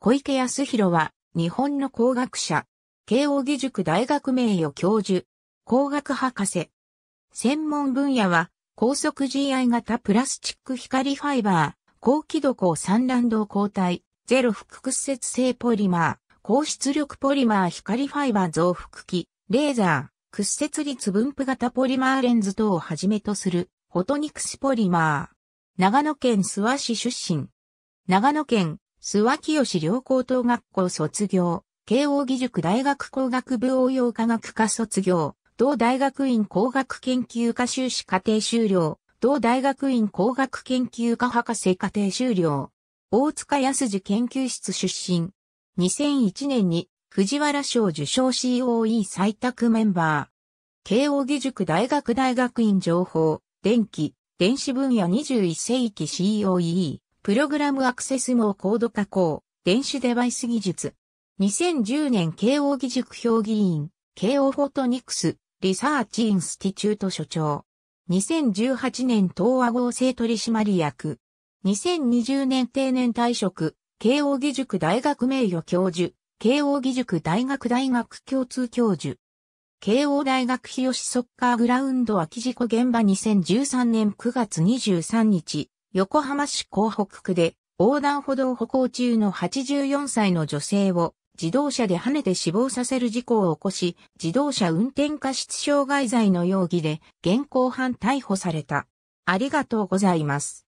小池康弘は、日本の工学者、慶應義塾大学名誉教授、工学博士。専門分野は、高速 GI 型プラスチック光ファイバー、高輝度高散乱動抗体、ゼロ副屈折性ポリマー、高出力ポリマー光ファイバー増幅器、レーザー、屈折率分布型ポリマーレンズ等をはじめとする、フォトニクスポリマー。長野県諏訪市出身。長野県諏訪清良高等学校卒業、慶応義塾大学工学部応用科学科卒業、同大学院工学研究科修士課程修了、同大学院工学研究科博士課程修了、大塚康二研究室出身、2001年に藤原賞受賞 COE 採択メンバー、慶応義塾大学大学院情報、電気、電子分野21世紀 COE、プログラムアクセス網高度加工、電子デバイス技術。2010年慶応義塾評議員、慶応フォトニクス、リサーチインスティチュート所長。2018年東和合成取締役。2020年定年退職、慶応義塾大学名誉教授、慶応義塾大学大学共通教授。慶応大学日吉ソッカーグラウンド空き事故現場2013年9月23日、横浜市港北区で横断歩道歩行中の84歳の女性を自動車で跳ねて死亡させる事故を起こし、自動車運転過失傷害罪の容疑で現行犯逮捕された。ありがとうございます。